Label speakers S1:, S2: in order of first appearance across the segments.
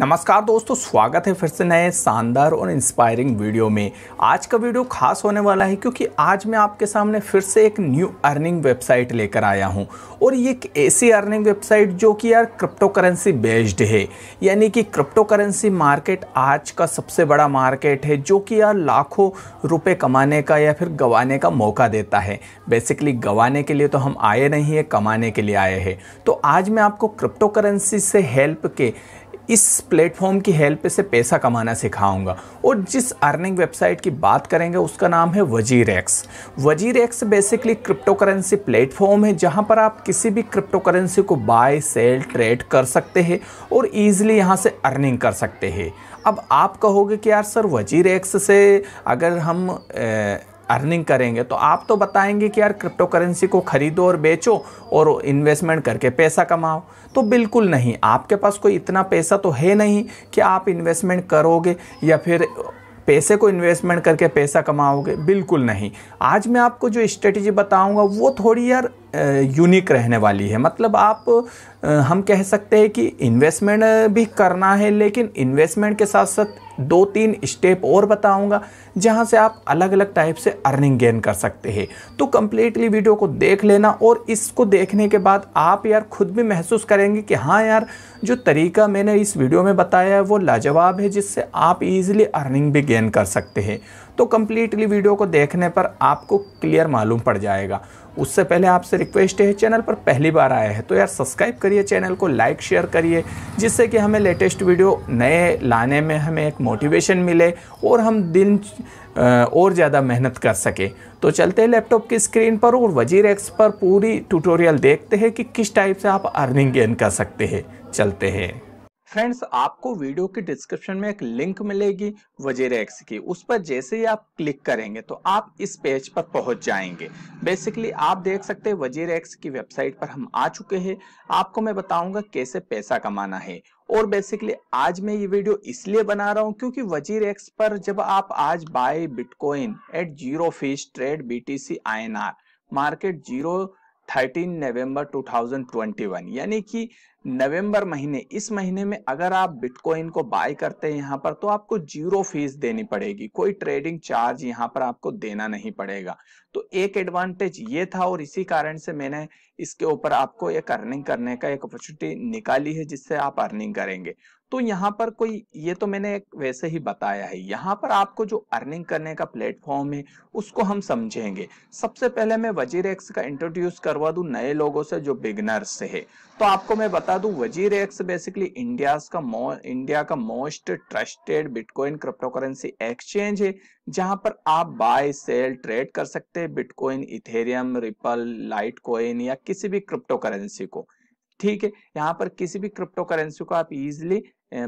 S1: नमस्कार दोस्तों स्वागत है फिर से नए शानदार और इंस्पायरिंग वीडियो में आज का वीडियो खास होने वाला है क्योंकि आज मैं आपके सामने फिर से एक न्यू अर्निंग वेबसाइट लेकर आया हूं और ये एक ऐसी अर्निंग वेबसाइट जो कि यार क्रिप्टो करेंसी बेस्ड है यानी कि क्रिप्टो करेंसी मार्केट आज का सबसे बड़ा मार्केट है जो कि यार लाखों रुपये कमाने का या फिर गंवाने का मौका देता है बेसिकली गंवाने के लिए तो हम आए नहीं है कमाने के लिए आए हैं तो आज मैं आपको क्रिप्टो करेंसी से हेल्प के इस प्लेटफॉर्म की हेल्प से पैसा कमाना सिखाऊंगा और जिस अर्निंग वेबसाइट की बात करेंगे उसका नाम है WazirX WazirX basically crypto currency platform है जहां पर आप किसी भी क्रिप्टो करेंसी को बाय सेल ट्रेड कर सकते हैं और ईजिली यहाँ से अर्निंग कर सकते हैं अब आप कहोगे कि यार सर वजीर एक्स से अगर हम ए, अर्निंग करेंगे तो आप तो बताएंगे कि यार क्रिप्टो करेंसी को ख़रीदो और बेचो और इन्वेस्टमेंट करके पैसा कमाओ तो बिल्कुल नहीं आपके पास कोई इतना पैसा तो है नहीं कि आप इन्वेस्टमेंट करोगे या फिर पैसे को इन्वेस्टमेंट करके पैसा कमाओगे बिल्कुल नहीं आज मैं आपको जो स्ट्रेटजी बताऊंगा वो थोड़ी यार यूनिक रहने वाली है मतलब आप हम कह सकते हैं कि इन्वेस्टमेंट भी करना है लेकिन इन्वेस्टमेंट के साथ साथ दो तीन स्टेप और बताऊंगा जहां से आप अलग अलग टाइप से अर्निंग गेन कर सकते हैं तो कम्प्लीटली वीडियो को देख लेना और इसको देखने के बाद आप यार खुद भी महसूस करेंगे कि हाँ यार जो तरीका मैंने इस वीडियो में बताया है वो लाजवाब है जिससे आप ईजिली अर्निंग भी गेन कर सकते हैं तो कम्प्लीटली वीडियो को देखने पर आपको क्लियर मालूम पड़ जाएगा उससे पहले आपसे रिक्वेस्ट है चैनल पर पहली बार आया है तो यार सब्सक्राइब करिए चैनल को लाइक शेयर करिए जिससे कि हमें लेटेस्ट वीडियो नए लाने में हमें एक मोटिवेशन मिले और हम दिन और ज़्यादा मेहनत कर सकें तो चलते हैं लैपटॉप की स्क्रीन पर और वजीर एक्स पर पूरी ट्यूटोरियल देखते हैं कि किस टाइप से आप अर्निंग गेन कर सकते हैं चलते हैं फ्रेंड्स आपको वीडियो के डिस्क्रिप्शन में एक लिंक मिलेगी वजेर एक्स की उस पर जैसे ही आप क्लिक करेंगे तो आप इस पेज पर पहुंच जाएंगे बेसिकली आप देख सकते हैं वजेर एक्स की वेबसाइट पर हम आ चुके हैं आपको मैं बताऊंगा कैसे पैसा कमाना है और बेसिकली आज मैं ये वीडियो इसलिए बना रहा हूँ क्योंकि वजीर एक्स पर जब आप आज buy bitcoin at zero fees trade B T market zero 13 नवंबर 2021 यानी कि नवंबर महीने इस महीने में अगर आप बिटकॉइन को बाय करते हैं यहाँ पर तो आपको जीरो फीस देनी पड़ेगी कोई ट्रेडिंग चार्ज यहाँ पर आपको देना नहीं पड़ेगा तो एक एडवांटेज ये था और इसी कारण से मैंने इसके ऊपर आपको एक अर्निंग करने का एक अपॉर्चुनिटी निकाली है जिससे आप अर्निंग करेंगे तो यहाँ पर कोई ये तो मैंने वैसे ही बताया है यहाँ पर आपको जो अर्निंग करने का प्लेटफॉर्म है उसको हम समझेंगे सबसे पहले मैं वजीर एक्स का इंट्रोड्यूस करवा दू नए लोगों से जो बिगनर्स से है तो आपको मैं बता दू वजीर एक्स बेसिकली इंडिया का इंडिया का most trusted bitcoin crypto currency exchange है जहां पर आप बाय सेल ट्रेड कर सकते हैं बिटकॉइन इथेरियम रिपल लाइट या किसी भी क्रिप्टो करेंसी को ठीक है यहाँ पर किसी भी क्रिप्टो करेंसी को आप इजिली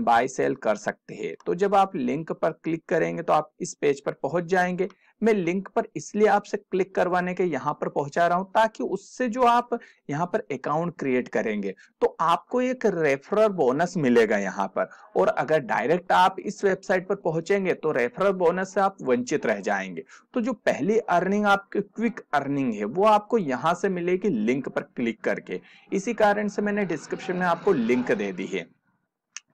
S1: बाय सेल कर सकते हैं तो जब आप लिंक पर क्लिक करेंगे तो आप इस पेज पर पहुंच जाएंगे मैं लिंक पर इसलिए आपसे क्लिक करवाने के यहाँ पर पहुंचा रहा हूं ताकि उससे जो आप यहाँ पर अकाउंट क्रिएट करेंगे तो आपको एक रेफरल बोनस मिलेगा यहाँ पर और अगर डायरेक्ट आप इस वेबसाइट पर पहुंचेंगे तो रेफरल बोनस से आप वंचित रह जाएंगे तो जो पहली अर्निंग आपकी क्विक अर्निंग है वो आपको यहाँ से मिलेगी लिंक पर क्लिक करके इसी कारण से मैंने डिस्क्रिप्शन में आपको लिंक दे दी है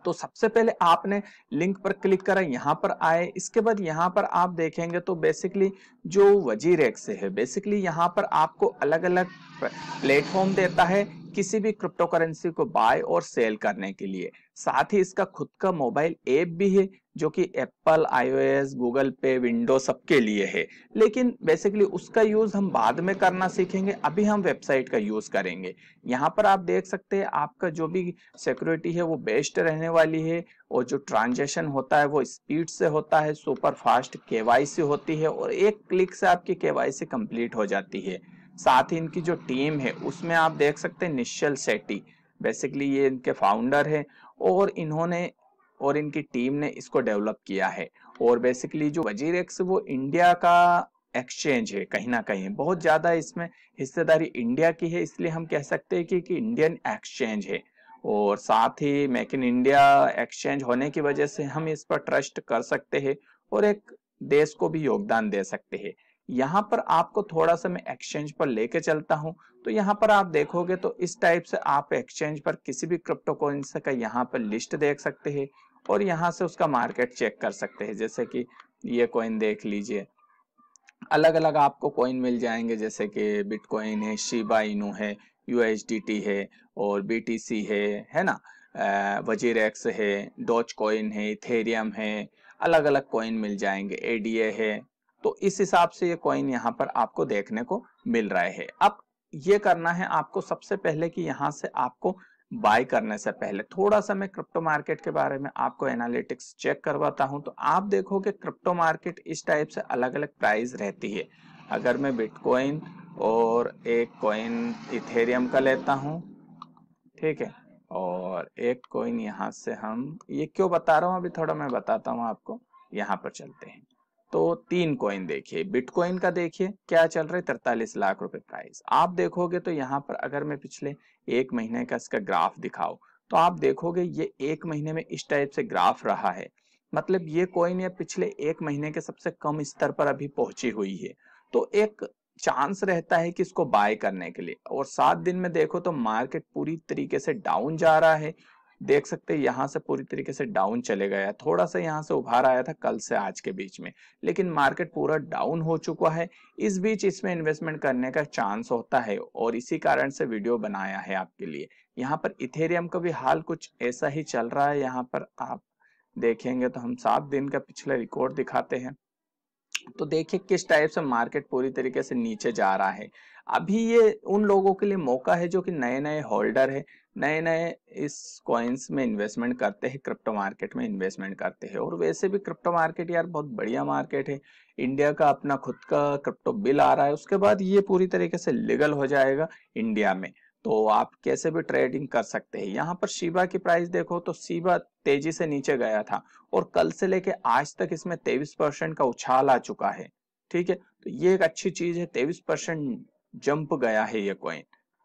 S1: तो सबसे पहले आपने लिंक पर क्लिक करा यहाँ पर आए इसके बाद यहाँ पर आप देखेंगे तो बेसिकली जो वजीर एक्स है बेसिकली यहाँ पर आपको अलग अलग प्लेटफॉर्म देता है किसी भी क्रिप्टो करेंसी को बाय और सेल करने के लिए साथ ही इसका खुद का मोबाइल ऐप भी है जो कि Apple iOS Google Pay window सबके लिए है लेकिन बेसिकली उसका यूज हम बाद में करना सीखेंगे अभी हम वेबसाइट का यूज करेंगे यहाँ पर आप देख सकते हैं आपका जो भी सिक्योरिटी है वो बेस्ट रहने वाली है और जो ट्रांजेक्शन होता है वो स्पीड से होता है सुपर फास्ट के होती है और एक क्लिक से आपकी के वाई हो जाती है साथ ही इनकी जो टीम है उसमें आप देख सकते हैं निश्चल सेट्टी बेसिकली ये इनके फाउंडर हैं और इन्होंने और इनकी टीम ने इसको डेवलप किया है और बेसिकली जो वजीर एक्स वो इंडिया का एक्सचेंज है कहीं ना कहीं बहुत ज़्यादा इसमें हिस्सेदारी इंडिया की है इसलिए हम कह सकते हैं कि, कि इंडियन एक्सचेंज है और साथ ही मेक इन इंडिया एक्सचेंज होने की वजह से हम इस पर ट्रस्ट कर सकते हैं और एक देश को भी योगदान दे सकते हैं यहाँ पर आपको थोड़ा सा मैं एक्सचेंज पर लेके चलता हूँ तो यहाँ पर आप देखोगे तो इस टाइप से आप एक्सचेंज पर किसी भी क्रिप्टो करेंसी का यहाँ पर लिस्ट देख सकते हैं और यहाँ से उसका मार्केट चेक कर सकते हैं जैसे कि ये कॉइन देख लीजिए अलग अलग आपको कॉइन मिल जाएंगे जैसे कि बिटकॉइन है शिबा इनू है यू है और बीटीसी है है ना एक्स है डॉच कॉइन है इथेरियम है अलग अलग कॉइन मिल जाएंगे एडीए है तो इस हिसाब से ये कॉइन यहाँ पर आपको देखने को मिल रहा है अब ये करना है आपको सबसे पहले कि यहाँ से आपको बाय करने से पहले थोड़ा सा मैं क्रिप्टो मार्केट के बारे में आपको एनालिटिक्स चेक करवाता हूं तो आप देखोगे क्रिप्टो मार्केट इस टाइप से अलग अलग प्राइस रहती है अगर मैं बिटकॉइन और एक कॉइन इथेरियम का लेता हूं ठीक है और एक कॉइन यहां से हम ये क्यों बता रहा हूं अभी थोड़ा मैं बताता हूँ आपको यहाँ पर चलते हैं तो तीन कॉइन देखिए बिटकॉइन का देखिए क्या चल रहा है तरतालीस लाख रुपए प्राइस आप देखोगे तो यहाँ पर अगर मैं पिछले एक महीने का इसका ग्राफ दिखाओ तो आप देखोगे ये एक महीने में इस टाइप से ग्राफ रहा है मतलब ये कॉइन या पिछले एक महीने के सबसे कम स्तर पर अभी पहुंची हुई है तो एक चांस रहता है कि इसको बाय करने के लिए और सात दिन में देखो तो मार्केट पूरी तरीके से डाउन जा रहा है देख सकते हैं यहाँ से पूरी तरीके से डाउन चले गया थोड़ा सा यहां से उभार आया था कल से आज के बीच में लेकिन मार्केट पूरा डाउन हो चुका है इस बीच इसमें इन्वेस्टमेंट करने का चांस होता है और इसी कारण से वीडियो बनाया है आपके लिए यहाँ पर इथेरियम का भी हाल कुछ ऐसा ही चल रहा है यहाँ पर आप देखेंगे तो हम सात दिन का पिछला रिकॉर्ड दिखाते हैं तो देखिए किस टाइप से मार्केट पूरी तरीके से नीचे जा रहा है अभी ये उन लोगों के लिए मौका है जो कि नए नए होल्डर है नए नए इस कॉइन्स में इन्वेस्टमेंट करते हैं क्रिप्टो मार्केट में इन्वेस्टमेंट करते हैं और वैसे भी क्रिप्टो मार्केट यार बहुत बढ़िया मार्केट है इंडिया का अपना खुद का क्रिप्टो बिल आ रहा है उसके बाद ये पूरी तरीके से लीगल हो जाएगा इंडिया में तो आप कैसे भी ट्रेडिंग कर सकते हैं यहाँ पर शिबा की प्राइस देखो तो शिबा तेजी से नीचे गया था और कल से लेके आज तक इसमें तेईस परसेंट का उछाल आ चुका है ठीक है तो ये एक अच्छी चीज है तेईस परसेंट जंप गया है ये कॉइन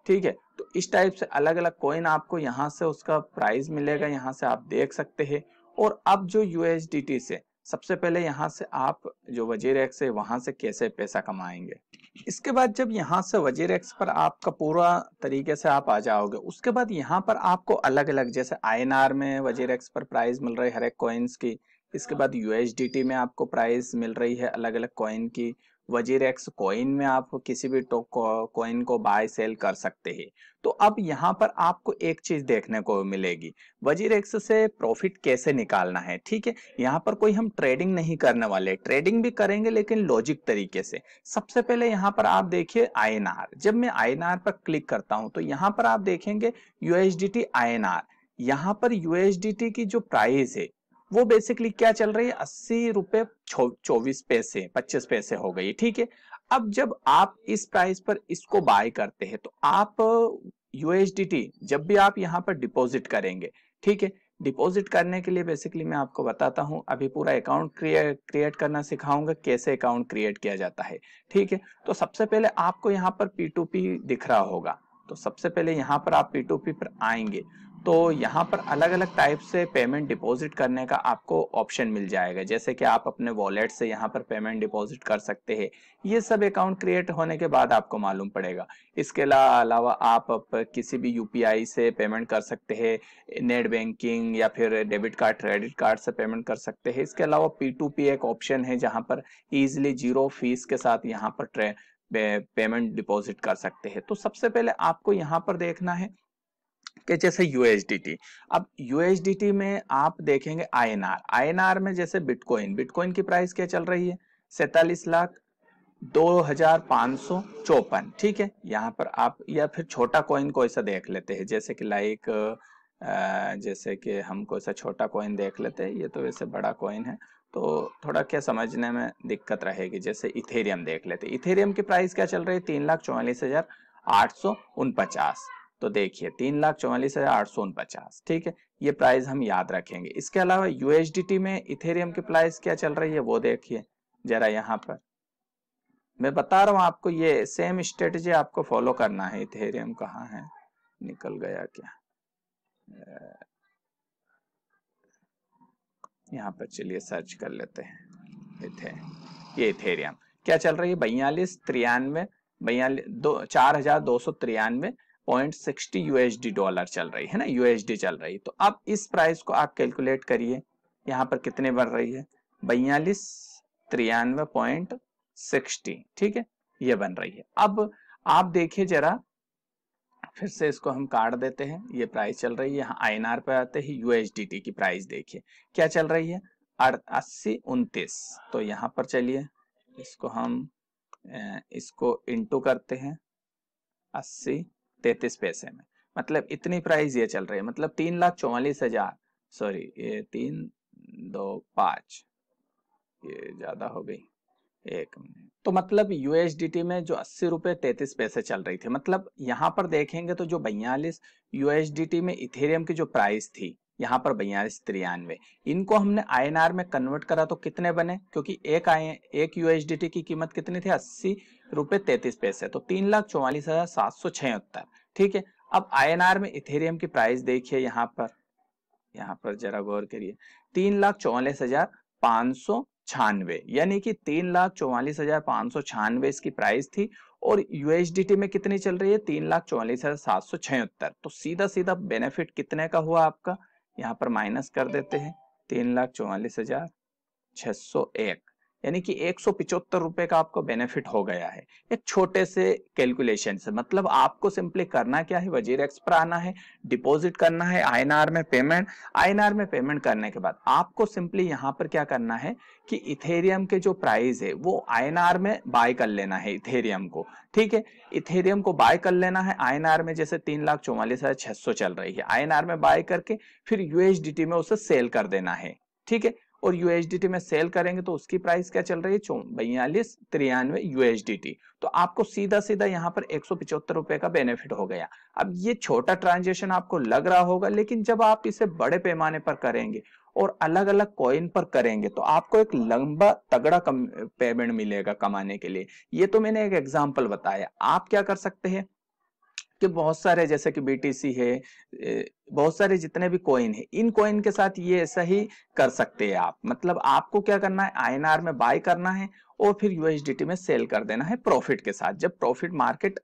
S1: ठीक है इस टाइप से अलग अलग कॉइन आपको यहाँ से उसका प्राइस मिलेगा यहाँ से आप देख सकते हैं और अब जो यूएसडीटी से सबसे पहले यहाँ से आप जो वजीर एक्स है वहां से कैसे पैसा कमाएंगे इसके बाद जब यहाँ से वजीर एक्स पर आपका पूरा तरीके से आप आ जाओगे उसके बाद यहाँ पर आपको अलग अलग जैसे आई में वजीर एक्स पर प्राइज मिल रही है हर एक कॉइन्स की इसके बाद यूएसडीटी में आपको प्राइस मिल रही है अलग अलग कॉइन की वजीर एक्स कॉइन में आप किसी भी कॉइन को बाय सेल कर सकते हैं तो अब यहाँ पर आपको एक चीज देखने को मिलेगी वजीर एक्स से प्रॉफिट कैसे निकालना है ठीक है यहाँ पर कोई हम ट्रेडिंग नहीं करने वाले ट्रेडिंग भी करेंगे लेकिन लॉजिक तरीके से सबसे पहले यहाँ पर आप देखिए आई जब मैं आई पर क्लिक करता हूँ तो यहाँ पर आप देखेंगे यूएसडी आई यहाँ पर यूएसडी की जो प्राइस है वो बेसिकली क्या चल रही है अस्सी रुपए चौबीस पैसे पच्चीस पैसे हो गई ठीक है अब जब आप इस प्राइस पर इसको बाय करते हैं तो आप यूएसडीटी uh, जब भी आप यहाँ पर डिपॉजिट करेंगे ठीक है डिपॉजिट करने के लिए बेसिकली मैं आपको बताता हूँ अभी पूरा अकाउंट क्रिएट करना सिखाऊंगा कैसे अकाउंट क्रिएट किया जाता है ठीक है तो सबसे पहले आपको यहाँ पर पी दिख रहा होगा तो सबसे पहले यहाँ पर आप पीटूपी पर आएंगे तो यहाँ पर अलग अलग टाइप से पेमेंट डिपॉजिट करने का आपको ऑप्शन मिल जाएगा जैसे कि आप अपने वॉलेट से यहाँ पर पेमेंट डिपॉजिट कर सकते हैं ये सब अकाउंट क्रिएट होने के बाद आपको मालूम पड़ेगा इसके अलावा आप किसी भी यूपीआई से पेमेंट कर सकते हैं नेट बैंकिंग या फिर डेबिट कार्ड क्रेडिट कार्ड से पेमेंट कर सकते हैं इसके अलावा पी एक ऑप्शन है जहाँ पर ईजिली जीरो फीस के साथ यहाँ पर पेमेंट डिपॉजिट कर सकते हैं तो सबसे पहले आपको यहाँ पर देखना है कि जैसे यूएसडीटी अब यूएसडीटी में आप देखेंगे आईएनआर आईएनआर में जैसे बिटकॉइन बिटकॉइन की प्राइस क्या चल रही है सैतालीस लाख दो हजार पांच सौ चौपन ठीक है यहाँ पर आप या फिर छोटा कॉइन को ऐसा देख लेते हैं जैसे कि लाइक जैसे कि हम कोई सा छोटा कॉइन देख लेते हैं ये तो वैसे बड़ा कॉइन है तो थोड़ा क्या समझने में दिक्कत रहेगी जैसे इथेरियम देख लेते इथेरियम की प्राइस क्या चल रही है तीन लाख चौवालीस हजार आठ सौ उनपचास तो देखिए तीन लाख चौवालीस हजार आठ सौ उनपचास ठीक है ये प्राइस हम याद रखेंगे इसके अलावा यूएसडीटी में इथेरियम की प्राइस क्या चल रही है वो देखिए जरा यहाँ पर मैं बता रहा हूं आपको ये सेम स्ट्रेटजी आपको फॉलो करना है इथेरियम कहाँ है निकल गया क्या यहाँ पर चलिए सर्च कर लेते हैं इथे ये इथेरियम क्या चल रही है बयालीस त्रियानवे बयालीस दो चार हजार दो सौ तिरानवे पॉइंट सिक्सटी यूएसडी डॉलर चल रही है ना यूएसडी चल रही है तो अब इस प्राइस को आप कैलकुलेट करिए यहाँ पर कितने बढ़ रही है बयालीस त्रियानवे पॉइंट सिक्सटी ठीक है ये बन रही है अब आप देखिए जरा फिर से इसको हम काट देते हैं ये प्राइस चल रही है यहाँ आई पे आते ही यूएसडीटी की प्राइस देखिए क्या चल रही है अस्सी उन्तीस तो यहाँ पर चलिए इसको हम इसको इंटू करते हैं अस्सी तैतीस पैसे में मतलब इतनी प्राइस ये चल रही है मतलब तीन लाख चौवालीस हजार सॉरी ये तीन दो पाँच ये ज़्यादा हो गई एक मिनट तो मतलब यूएसडीटी में जो अस्सी रुपए तैतीस पैसे चल रही थी मतलब यहाँ पर देखेंगे तो जो बयालीस यूएसडीटी में इथेरियम की जो प्राइस थी यहाँ पर बयालीस तिरानवे इनको हमने आईएनआर में कन्वर्ट करा तो कितने बने क्योंकि एक आई एक यूएसडीटी की कीमत कितनी थी अस्सी रुपए तैतीस पैसे तो तीन लाख चौवालीस हजार सात सौ छिहत्तर ठीक है अब आईएनआर में इथेरियम की प्राइस देखिए यहाँ पर यहाँ पर जरा गौर करिए तीन लाख चौवालीस हजार पांच सौ छानवे यानी कि तीन लाख चौवालीस हजार पांच सौ छानवे इसकी प्राइस थी और यूएसडीटी में कितनी चल रही है तीन लाख चौवालीस हजार सात सौ छिहत्तर तो सीधा सीधा बेनिफिट कितने का हुआ आपका यहाँ पर माइनस कर देते हैं तीन लाख चौवालीस हजार छह सौ एक यानी कि एक रुपए का आपको बेनिफिट हो गया है एक छोटे से कैलकुलेशन से मतलब आपको सिंपली करना क्या है वजीर एक्स पर आना है डिपॉजिट करना है आईएनआर में पेमेंट आईएनआर में पेमेंट करने के बाद आपको सिंपली यहाँ पर क्या करना है कि इथेरियम के जो प्राइस है वो आईएनआर में बाय कर लेना है इथेरियम को ठीक है इथेरियम को बाय कर लेना है आईएनआर में जैसे तीन लाख चौवालीस हजार छह सौ चल रही है आईएनआर में बाय करके फिर यूएसडीटी में उसे सेल कर देना है ठीक है और यूएसडीटी में सेल करेंगे तो उसकी प्राइस क्या चल रही है बयालीस तिरानवे यूएसडीटी तो आपको सीधा सीधा यहाँ पर एक रुपए का बेनिफिट हो गया अब ये छोटा ट्रांजेक्शन आपको लग रहा होगा लेकिन जब आप इसे बड़े पैमाने पर करेंगे और अलग अलग कॉइन पर करेंगे तो आपको एक लंबा तगड़ा कम पेमेंट मिलेगा कमाने के लिए ये तो मैंने एक एग्जाम्पल बताया आप क्या कर सकते हैं कि बहुत सारे जैसे कि सी है बहुत सारे जितने भी कॉइन है इन कॉइन के साथ ये ऐसा ही कर सकते हैं आप मतलब आपको क्या करना है आर में बाय करना है और फिर टी में सेल कर देना है प्रॉफिट के साथ जब प्रॉफिट मार्केट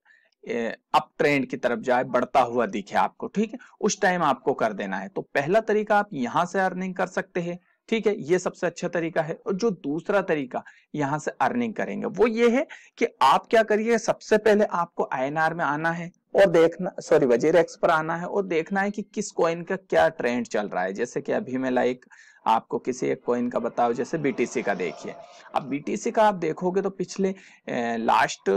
S1: अप ट्रेंड की तरफ जाए बढ़ता हुआ दिखे आपको ठीक है उस टाइम आपको कर देना है तो पहला तरीका आप यहां से अर्निंग कर सकते हैं ठीक है ये सबसे अच्छा तरीका है और जो दूसरा तरीका यहाँ से अर्निंग करेंगे वो ये है कि आप क्या करिए सबसे पहले आपको आईएनआर में आना है और देखना सॉरी वजीर एक्स पर आना है और देखना है कि किस कॉइन का क्या ट्रेंड चल रहा है जैसे कि अभी मैं लाइक आपको किसी एक कॉइन का बताओ जैसे बीटीसी का देखिए अब बीटीसी का आप देखोगे तो पिछले लास्ट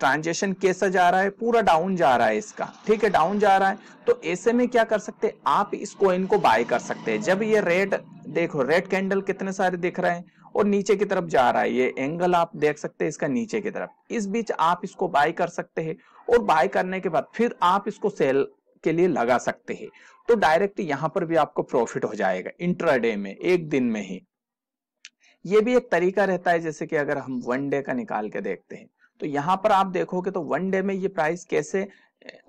S1: ट्रांजेक्शन कैसा जा रहा है पूरा डाउन जा रहा है इसका ठीक है डाउन जा रहा है तो ऐसे में क्या कर सकते हैं आप इस कॉइन को बाय कर सकते हैं जब ये रेड देखो रेड कैंडल कितने सारे दिख रहे हैं और नीचे की तरफ जा रहा है ये एंगल आप देख सकते हैं इसका नीचे की तरफ इस बीच आप इसको बाय कर सकते हैं और बाय करने के बाद फिर आप इसको सेल के लिए लगा सकते हैं तो डायरेक्ट यहाँ पर भी आपको प्रॉफिट हो जाएगा इंट्राडे में एक दिन में ही ये भी एक तरीका रहता है जैसे कि अगर हम वन डे का निकाल के देखते हैं तो यहाँ पर आप देखोगे तो वन डे में ये प्राइस कैसे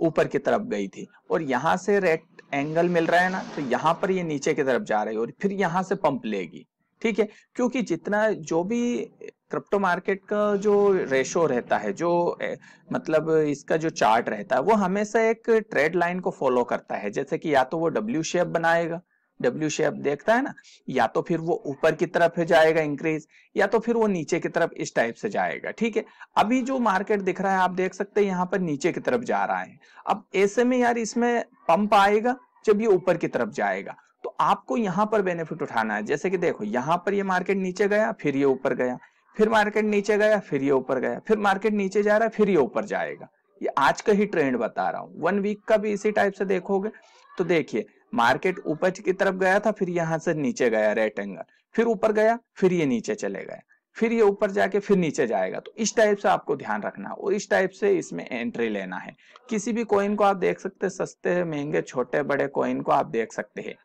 S1: ऊपर की तरफ गई थी और यहाँ से रेट एंगल मिल रहा है ना तो यहाँ पर ये नीचे की तरफ जा रही है और फिर यहाँ से पंप लेगी ठीक है क्योंकि जितना जो भी क्रिप्टो मार्केट का जो रेशो रहता है जो मतलब इसका जो चार्ट रहता है वो हमेशा एक ट्रेड लाइन को फॉलो करता है जैसे कि या तो वो डब्ल्यू शेप बनाएगा डब्ल्यू शेप देखता है ना या तो फिर वो ऊपर की तरफ जाएगा इंक्रीज या तो फिर वो नीचे की तरफ इस टाइप से जाएगा ठीक है अभी जो मार्केट दिख रहा है आप देख सकते हैं यहाँ पर नीचे की तरफ जा रहा है अब ऐसे में यार इसमें पंप आएगा जब ये ऊपर की तरफ जाएगा तो आपको यहाँ पर बेनिफिट उठाना है जैसे कि देखो यहाँ पर ये मार्केट नीचे गया फिर ये ऊपर गया फिर मार्केट नीचे गया फिर ये ऊपर गया फिर मार्केट नीचे जा रहा है फिर ये ऊपर जाएगा ये आज का ही ट्रेंड बता रहा हूँ वन वीक का भी इसी टाइप से देखोगे तो देखिए मार्केट ऊपर की तरफ गया था फिर यहाँ से नीचे गया एंगल फिर ऊपर गया फिर ये नीचे चले गए फिर ये ऊपर जाके फिर नीचे जाएगा तो इस टाइप से आपको ध्यान रखना है और इस टाइप से इसमें एंट्री लेना है किसी भी कॉइन को आप देख सकते हैं सस्ते महंगे छोटे बड़े कॉइन को आप देख सकते हैं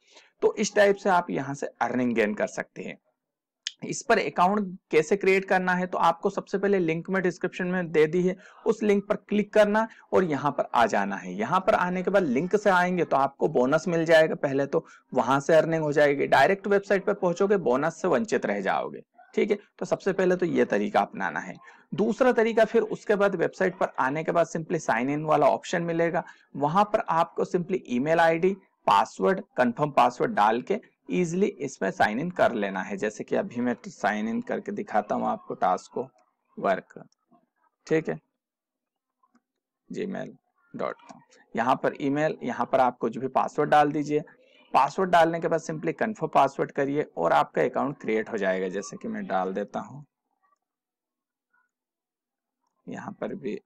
S1: तो इस टाइप से आप यहाँ से अर्निंग गेन कर सकते हैं इस पर अकाउंट कैसे क्रिएट करना है तो आपको सबसे पहले लिंक में डिस्क्रिप्शन में दे दी है उस लिंक पर क्लिक करना और यहाँ पर आ जाना है यहाँ पर आने के बाद लिंक से आएंगे तो आपको बोनस मिल जाएगा पहले तो वहां से अर्निंग हो जाएगी डायरेक्ट वेबसाइट पर पहुंचोगे बोनस से वंचित रह जाओगे ठीक है तो सबसे पहले तो ये तरीका अपनाना है दूसरा तरीका फिर उसके बाद वेबसाइट पर आने के बाद सिंपली साइन इन वाला ऑप्शन मिलेगा वहां पर आपको simply email ID password confirm password डाल के इजिली इसमें साइन इन कर लेना है जैसे कि अभी मैं साइन इन करके दिखाता हूँ आपको टास्क को वर्क ठीक है जी मेल डॉट कॉम यहाँ पर ईमेल यहाँ पर आप कुछ भी पासवर्ड डाल दीजिए पासवर्ड डालने के बाद सिंपली कन्फर्म पासवर्ड करिए और आपका अकाउंट क्रिएट हो जाएगा जैसे कि मैं डाल देता हूँ यहाँ पर भी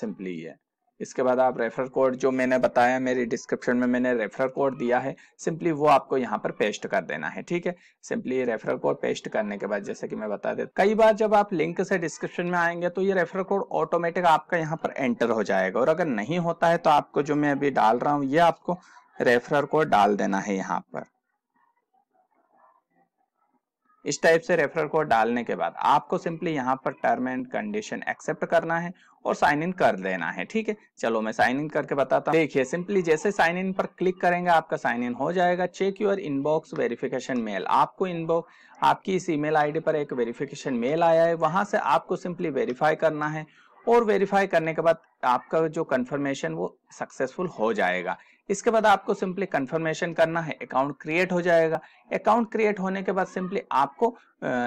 S1: सिंपली ये इसके बाद आप रेफर कोड जो मैंने बताया मेरी डिस्क्रिप्शन में मैंने रेफर कोड दिया है सिंपली वो आपको यहाँ पर पेस्ट कर देना है ठीक है सिंपली रेफर कोड पेस्ट करने के बाद जैसे कि मैं बता देता कई बार जब आप लिंक से डिस्क्रिप्शन में आएंगे तो ये रेफर कोड ऑटोमेटिक आपका यहाँ पर एंटर हो जाएगा और अगर नहीं होता है तो आपको जो मैं अभी डाल रहा हूँ ये आपको रेफर कोड डाल देना है यहाँ पर इस टाइप से रेफरल कोड डालने के बाद आपको सिंपली यहाँ पर टर्म एंड कंडीशन एक्सेप्ट करना है और साइन इन कर देना है ठीक है चलो मैं साइन इन करके बताता हूँ देखिए सिंपली जैसे साइन इन पर क्लिक करेंगे आपका साइन इन हो जाएगा check your inbox verification mail आपको इनबॉक्स आपकी इस ईमेल आईडी पर एक वेरिफिकेशन मेल आया है वहां से आपको सिंपली वेरीफाई करना है और वेरीफाई करने के बाद आपका जो कंफर्मेशन वो सक्सेसफुल हो जाएगा इसके बाद आपको सिंपली कंफर्मेशन करना है अकाउंट क्रिएट हो जाएगा अकाउंट क्रिएट होने के बाद सिंपली आपको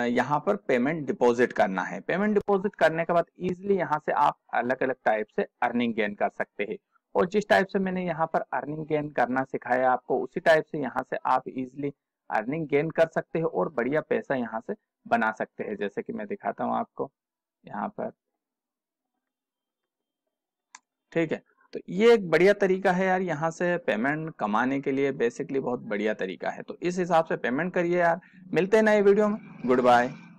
S1: यहाँ पर पेमेंट डिपॉजिट करना है पेमेंट डिपॉजिट करने के बाद इजिली यहाँ से आप अलग अलग टाइप से अर्निंग गेन कर सकते हैं और जिस टाइप से मैंने यहाँ पर अर्निंग गेन करना सिखाया आपको उसी टाइप से यहाँ से आप इजिली अर्निंग गेन कर सकते हैं और बढ़िया पैसा यहाँ से बना सकते हैं जैसे कि मैं दिखाता हूँ आपको यहाँ पर ठीक है तो ये एक बढ़िया तरीका है यार यहाँ से पेमेंट कमाने के लिए बेसिकली बहुत बढ़िया तरीका है तो इस हिसाब से पेमेंट करिए यार मिलते हैं नए वीडियो में गुड बाय